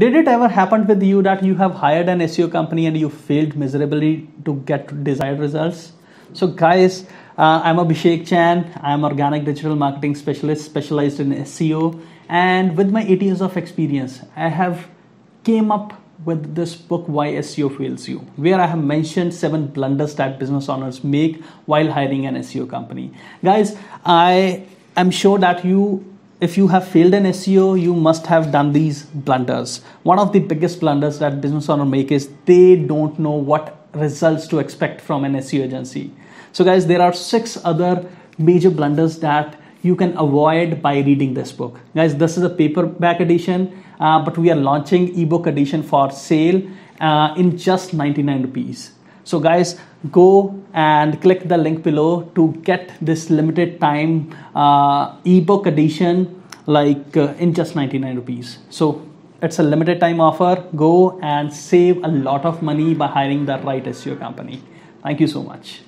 Did it ever happen with you that you have hired an SEO company and you failed miserably to get desired results? So, guys, uh, I'm Abhishek Chan. I'm organic digital marketing specialist specialized in SEO. And with my eight years of experience, I have came up with this book why seo fails you where i have mentioned seven blunders that business owners make while hiring an seo company guys i am sure that you if you have failed in SEO, you must have done these blunders. One of the biggest blunders that business owner make is they don't know what results to expect from an SEO agency. So guys, there are six other major blunders that you can avoid by reading this book. Guys, this is a paperback edition, uh, but we are launching ebook edition for sale uh, in just 99 rupees. So guys, go and click the link below to get this limited time uh, ebook edition like uh, in just 99 rupees. So it's a limited time offer. Go and save a lot of money by hiring the right SEO company. Thank you so much.